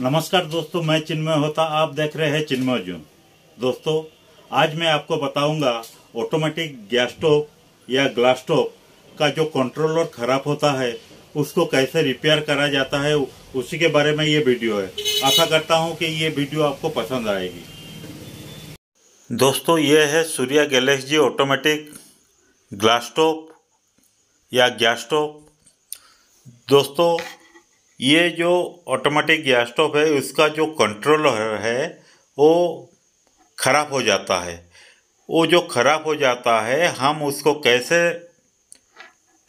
नमस्कार दोस्तों मैं चिन्मय होता आप देख रहे हैं चिन्मय जून दोस्तों आज मैं आपको बताऊंगा ऑटोमेटिक गैस स्टोव या ग्लास स्टोव का जो कंट्रोलर खराब होता है उसको कैसे रिपेयर करा जाता है उसी के बारे में ये वीडियो है आशा करता हूँ कि ये वीडियो आपको पसंद आएगी दोस्तों ये है Surya galaxy automatic glass stove या गैस स्टोव दोस्तों ये जो ऑटोमेटिक गैस स्टोव है उसका जो कंट्रोलर है वो ख़राब हो जाता है वो जो ख़राब हो जाता है हम उसको कैसे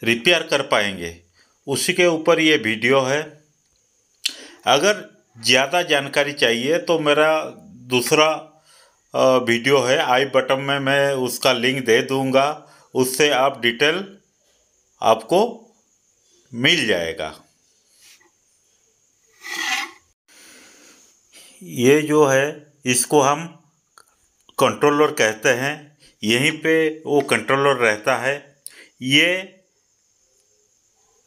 रिपेयर कर पाएंगे उसी के ऊपर ये वीडियो है अगर ज़्यादा जानकारी चाहिए तो मेरा दूसरा वीडियो है आई बटन में मैं उसका लिंक दे दूँगा उससे आप डिटेल आपको मिल जाएगा ये जो है इसको हम कंट्रोलर कहते हैं यहीं पे वो कंट्रोलर रहता है ये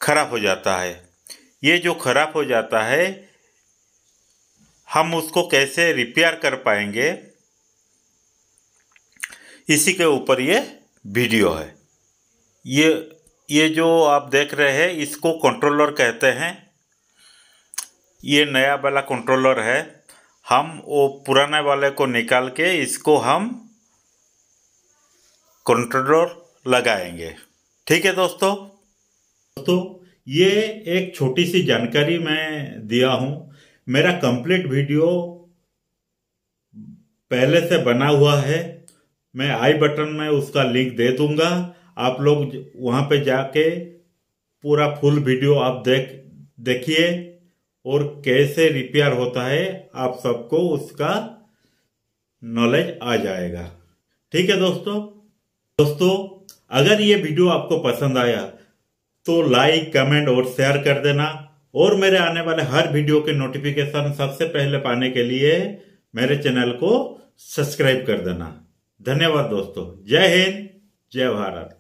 खराब हो जाता है ये जो खराब हो जाता है हम उसको कैसे रिपेयर कर पाएंगे इसी के ऊपर ये वीडियो है ये ये जो आप देख रहे हैं इसको कंट्रोलर कहते हैं ये नया वाला कंट्रोलर है हम वो पुराने वाले को निकाल के इसको हम कंट्रोलर लगाएंगे ठीक है दोस्तों दोस्तों ये एक छोटी सी जानकारी मैं दिया हूं मेरा कंप्लीट वीडियो पहले से बना हुआ है मैं आई बटन में उसका लिंक दे दूंगा आप लोग वहां पे जाके पूरा फुल वीडियो आप देख देखिए और कैसे रिपेयर होता है आप सबको उसका नॉलेज आ जाएगा ठीक है दोस्तों दोस्तों अगर ये वीडियो आपको पसंद आया तो लाइक कमेंट और शेयर कर देना और मेरे आने वाले हर वीडियो के नोटिफिकेशन सबसे पहले पाने के लिए मेरे चैनल को सब्सक्राइब कर देना धन्यवाद दोस्तों जय हिंद जय भारत